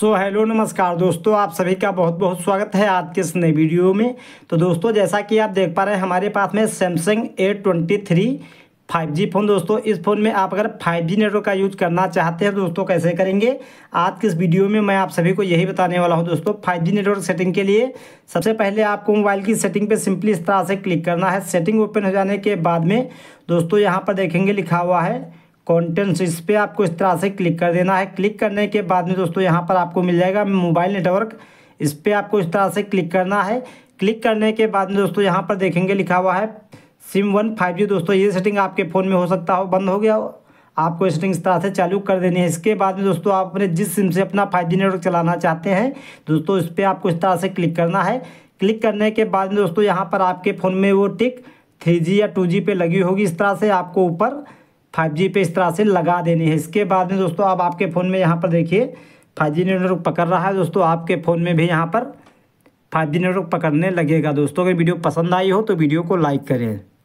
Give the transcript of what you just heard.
so hello नमस्कार दोस्तों आप सभी का बहुत बहुत स्वागत है आज के इस नए वीडियो में तो दोस्तों जैसा कि आप देख पा रहे हैं हमारे पास में Samsung A twenty three five G phone दोस्तों इस फ़ोन में आप अगर फाइव जी नेटवर्क का यूज़ करना चाहते हैं दोस्तों कैसे करेंगे आज के इस वीडियो में मैं आप सभी को यही बताने वाला हूं दोस्तों फाइव जी नेटवर्क सेटिंग के लिए सबसे पहले आपको मोबाइल की सेटिंग पे सिंपली इस तरह से क्लिक करना है सेटिंग ओपन हो जाने के बाद में दोस्तों यहाँ पर देखेंगे लिखा हुआ है कॉन्टेंट्स तो इस पर आपको इस तरह से क्लिक कर देना है क्लिक करने के बाद में दोस्तों यहाँ पर आपको मिल जाएगा मोबाइल नेटवर्क इस पर आपको इस तरह से क्लिक करना है क्लिक करने के बाद में दोस्तों यहाँ पर देखेंगे लिखा हुआ है सिम वन फाइव जी दोस्तों ये सेटिंग आपके फ़ोन में हो सकता हो बंद हो गया हो आपको सेटिंग इस तरह से चालू कर देनी है इसके बाद में दोस्तों आप अपने जिस सिम से अपना फाइव जी नेटवर्क चलाना चाहते हैं दोस्तों इस पर आपको इस तरह से क्लिक करना है क्लिक करने के बाद में दोस्तों यहाँ पर आपके फ़ोन में वो टिक थ्री जी या टू जी पे लगी होगी इस तरह से आपको ऊपर फाइव जी पे इस तरह से लगा देनी है इसके बाद में दोस्तों अब आपके फ़ोन में यहाँ पर देखिए फाइव जी नेटवर्क पकड़ रहा है दोस्तों आपके फ़ोन में भी यहाँ पर फाइव जी नेटवर्क पकड़ने लगेगा दोस्तों अगर वीडियो पसंद आई हो तो वीडियो को लाइक करें